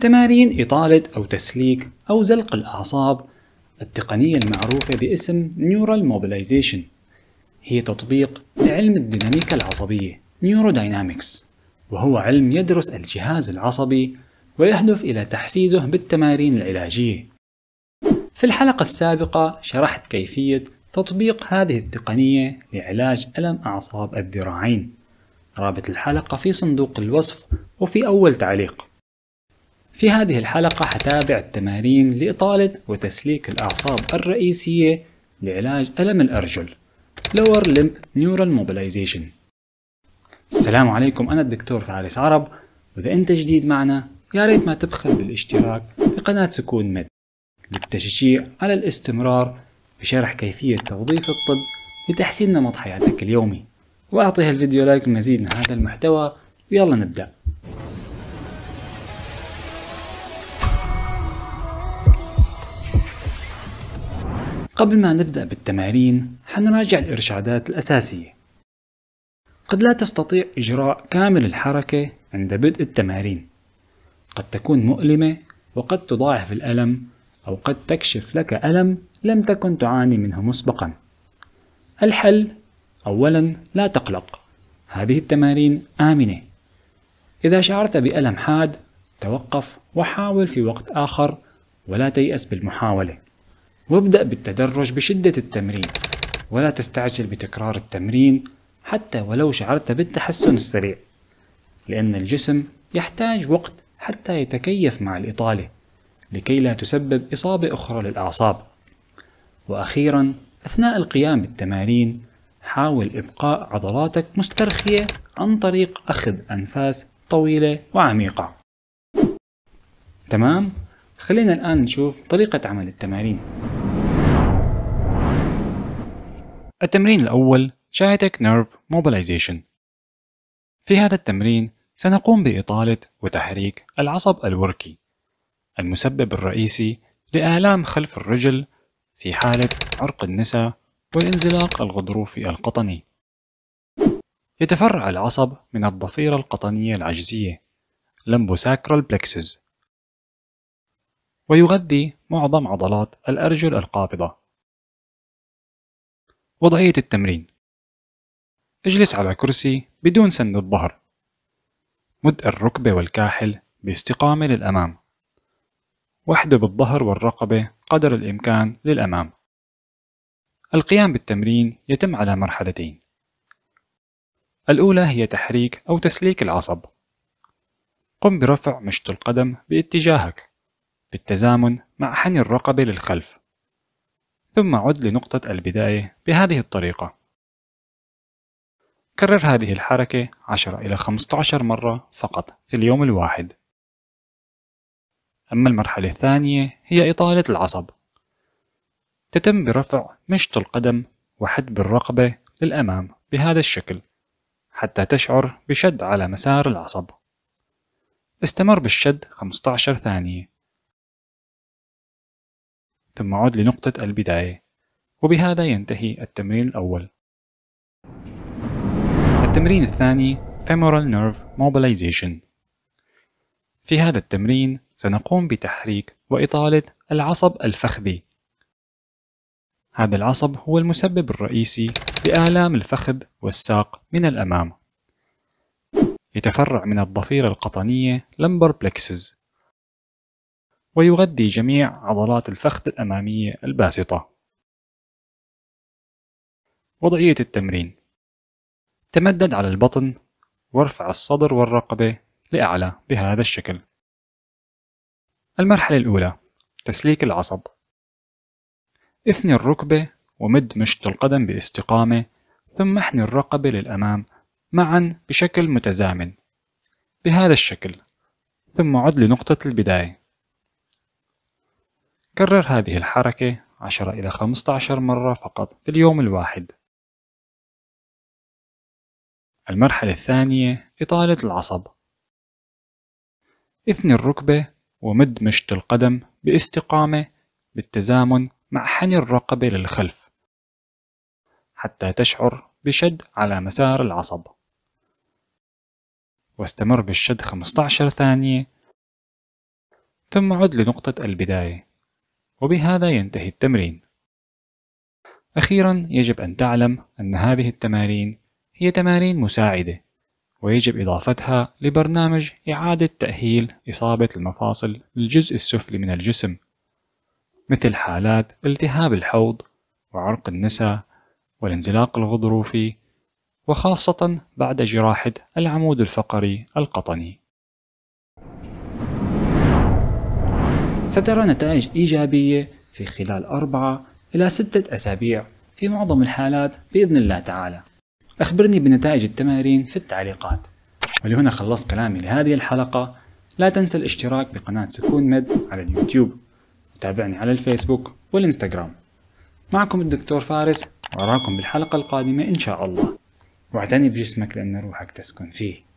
تمارين إطالة أو تسليك أو زلق الأعصاب التقنية المعروفة باسم Neural Mobilization هي تطبيق لعلم الديناميكا العصبية Neurodynamics وهو علم يدرس الجهاز العصبي ويهدف إلى تحفيزه بالتمارين العلاجية في الحلقة السابقة شرحت كيفية تطبيق هذه التقنية لعلاج ألم أعصاب الذراعين رابط الحلقة في صندوق الوصف وفي أول تعليق في هذه الحلقة حتابع التمارين لإطالة وتسليك الأعصاب الرئيسية لعلاج ألم الأرجل Lower Limb Neural Mobilization السلام عليكم أنا الدكتور فارس عرب وإذا أنت جديد معنا يا ريت ما تبخل بالاشتراك في قناة سكون مد للتشجيع على الاستمرار بشرح كيفية توظيف الطب لتحسين نمط حياتك اليومي وأعطي هالفيديو لايك للمزيد من هذا المحتوى ويلا نبدأ قبل ما نبدأ بالتمارين حنراجع الإرشادات الأساسية قد لا تستطيع إجراء كامل الحركة عند بدء التمارين قد تكون مؤلمة وقد تضاعف الألم أو قد تكشف لك ألم لم تكن تعاني منه مسبقا الحل أولا لا تقلق هذه التمارين آمنة إذا شعرت بألم حاد توقف وحاول في وقت آخر ولا تيأس بالمحاولة وابدأ بالتدرج بشدة التمرين ولا تستعجل بتكرار التمرين حتى ولو شعرت بالتحسن السريع لأن الجسم يحتاج وقت حتى يتكيف مع الإطالة لكي لا تسبب إصابة أخرى للأعصاب وأخيرا أثناء القيام بالتمارين حاول إبقاء عضلاتك مسترخية عن طريق أخذ أنفاس طويلة وعميقة تمام؟ خلينا الآن نشوف طريقة عمل التمارين التمرين الأول Sciatic نيرف Mobilization في هذا التمرين سنقوم بإطالة وتحريك العصب الوركي المسبب الرئيسي لآلام خلف الرجل في حالة عرق النساء والانزلاق الغضروفي القطني يتفرع العصب من الضفيرة القطنية العجزية لمبوساكرال Plexus ويغذي معظم عضلات الأرجل القابضة وضعية التمرين اجلس على كرسي بدون سند الظهر مد الركبة والكاحل باستقامة للأمام واحدب الظهر والرقبة قدر الإمكان للأمام القيام بالتمرين يتم على مرحلتين الأولى هي تحريك أو تسليك العصب قم برفع مشط القدم باتجاهك بالتزامن مع حني الرقبة للخلف ثم عد لنقطة البداية بهذه الطريقة كرر هذه الحركة 10 إلى 15 مرة فقط في اليوم الواحد أما المرحلة الثانية هي إطالة العصب تتم برفع مشط القدم وحدب الرقبة للأمام بهذا الشكل حتى تشعر بشد على مسار العصب استمر بالشد 15 ثانية ثم عد لنقطة البداية وبهذا ينتهي التمرين الأول التمرين الثاني Femoral Nerve Mobilization في هذا التمرين سنقوم بتحريك وإطالة العصب الفخذي هذا العصب هو المسبب الرئيسي لآلام الفخذ والساق من الأمام يتفرع من الضفيرة القطنية lumbar plexus ويغذي جميع عضلات الفخذ الأمامية الباسطة. وضعية التمرين تمدد على البطن وارفع الصدر والرقبة لأعلى بهذا الشكل. المرحلة الأولى تسليك العصب اثني الركبة ومد مشط القدم باستقامة ثم احني الرقبة للأمام معا بشكل متزامن بهذا الشكل ثم عد لنقطة البداية كرر هذه الحركة 10 إلى 15 مرة فقط في اليوم الواحد المرحلة الثانية إطالة العصب اثني الركبة ومد مشط القدم باستقامة بالتزامن مع حني الرقبة للخلف حتى تشعر بشد على مسار العصب واستمر بالشد 15 ثانية ثم عد لنقطة البداية وبهذا ينتهي التمرين أخيرا يجب أن تعلم أن هذه التمارين هي تمارين مساعدة ويجب إضافتها لبرنامج إعادة تأهيل إصابة المفاصل للجزء السفلي من الجسم مثل حالات التهاب الحوض وعرق النسا والانزلاق الغضروفي وخاصة بعد جراحة العمود الفقري القطني سترى نتائج إيجابية في خلال أربعة إلى ستة أسابيع في معظم الحالات بإذن الله تعالى أخبرني بنتائج التمارين في التعليقات ولهنا خلصت كلامي لهذه الحلقة لا تنسى الاشتراك بقناة سكون مد على اليوتيوب وتابعني على الفيسبوك والإنستغرام معكم الدكتور فارس وأراكم بالحلقة القادمة إن شاء الله واعتني بجسمك لأن روحك تسكن فيه